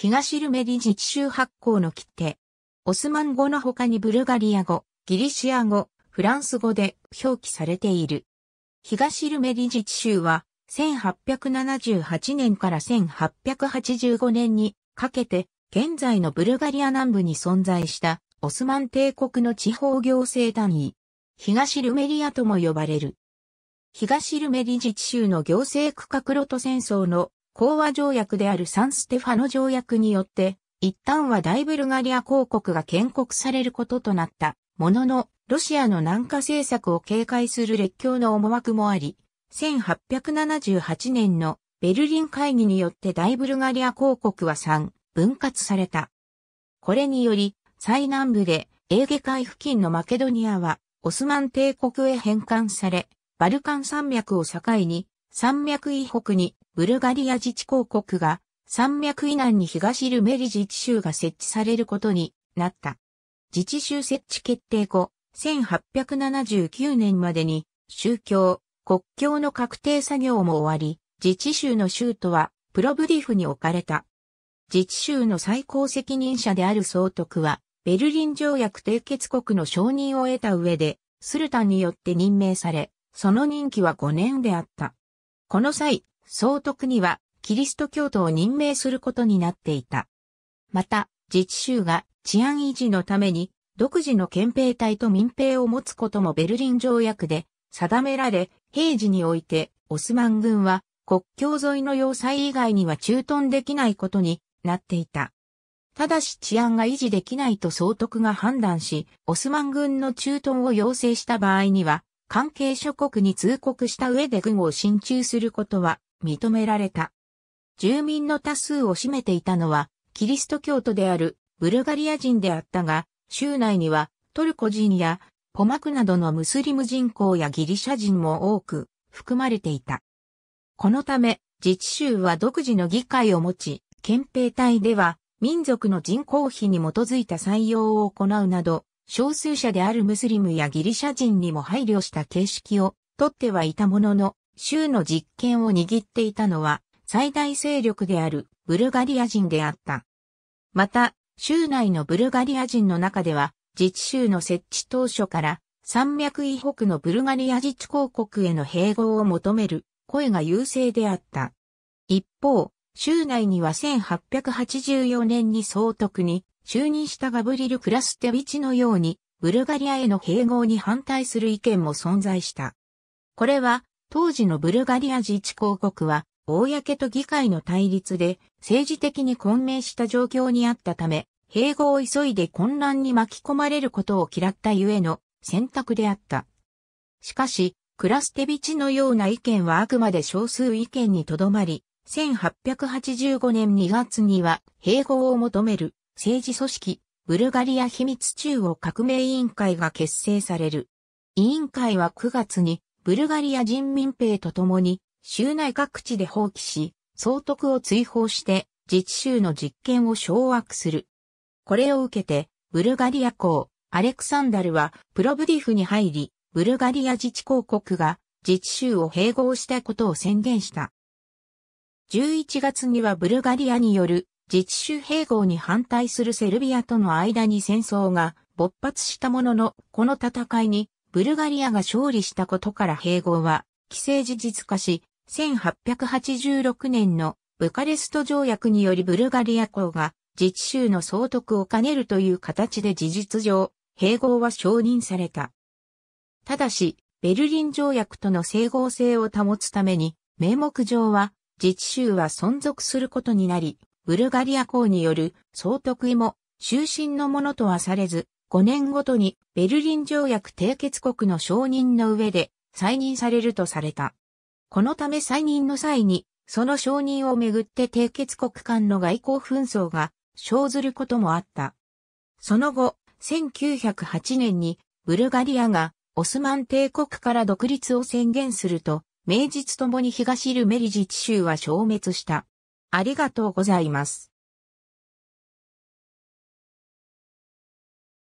東ルメリ自治州発行の切手。オスマン語の他にブルガリア語、ギリシア語、フランス語で表記されている。東ルメリ自治州は、1878年から1885年にかけて、現在のブルガリア南部に存在したオスマン帝国の地方行政単位、東ルメリアとも呼ばれる。東ルメリ自治州の行政区画ロト戦争の講和条約であるサンステファノ条約によって、一旦は大ブルガリア公国が建国されることとなった。ものの、ロシアの南下政策を警戒する列強の思惑もあり、1878年のベルリン会議によって大ブルガリア公国は3分割された。これにより、最南部でエーゲ海付近のマケドニアはオスマン帝国へ返還され、バルカン山脈を境に、山脈以北にブルガリア自治公国が山脈以南に東ルメリ自治州が設置されることになった。自治州設置決定後、1879年までに宗教、国境の確定作業も終わり、自治州の州都はプロブディフに置かれた。自治州の最高責任者である総督は、ベルリン条約締結国の承認を得た上で、スルタンによって任命され、その任期は5年であった。この際、総督にはキリスト教徒を任命することになっていた。また、自治州が治安維持のために独自の憲兵隊と民兵を持つこともベルリン条約で定められ、平時においてオスマン軍は国境沿いの要塞以外には駐屯できないことになっていた。ただし治安が維持できないと総督が判断し、オスマン軍の駐屯を要請した場合には、関係諸国に通告した上で軍を進駐することは認められた。住民の多数を占めていたのは、キリスト教徒であるブルガリア人であったが、州内にはトルコ人やポマクなどのムスリム人口やギリシャ人も多く含まれていた。このため、自治州は独自の議会を持ち、憲兵隊では民族の人口比に基づいた採用を行うなど、少数者であるムスリムやギリシャ人にも配慮した形式をとってはいたものの、州の実権を握っていたのは最大勢力であるブルガリア人であった。また、州内のブルガリア人の中では、自治州の設置当初から山脈以北のブルガリア自治公国への併合を求める声が優勢であった。一方、州内には1884年に総督に就任したガブリル・クラステビチのように、ブルガリアへの併合に反対する意見も存在した。これは当時のブルガリア自治公国は、公と議会の対立で政治的に混迷した状況にあったため、併合を急いで混乱に巻き込まれることを嫌ったゆえの選択であった。しかし、クラステビチのような意見はあくまで少数意見にとどまり、1885年2月には併合を求める政治組織、ブルガリア秘密中央革命委員会が結成される。委員会は9月にブルガリア人民兵と共に、州内各地で放棄し、総督を追放して、自治州の実権を掌握する。これを受けて、ブルガリア公、アレクサンダルは、プロブディフに入り、ブルガリア自治公国が、自治州を併合したことを宣言した。11月にはブルガリアによる自治州併合に反対するセルビアとの間に戦争が勃発したものの、この戦いにブルガリアが勝利したことから併合は、既成事実化し、1886年のブカレスト条約によりブルガリア公が自治州の総督を兼ねるという形で事実上、併合は承認された。ただし、ベルリン条約との整合性を保つために、名目上は自治州は存続することになり、ブルガリア公による総督位も終身のものとはされず、5年ごとにベルリン条約締結国の承認の上で再任されるとされた。このため再任の際に、その承認をめぐって締結国間の外交紛争が生ずることもあった。その後、1908年にブルガリアがオスマン帝国から独立を宣言すると、名実ともに東ルメリジ地州は消滅した。ありがとうございます。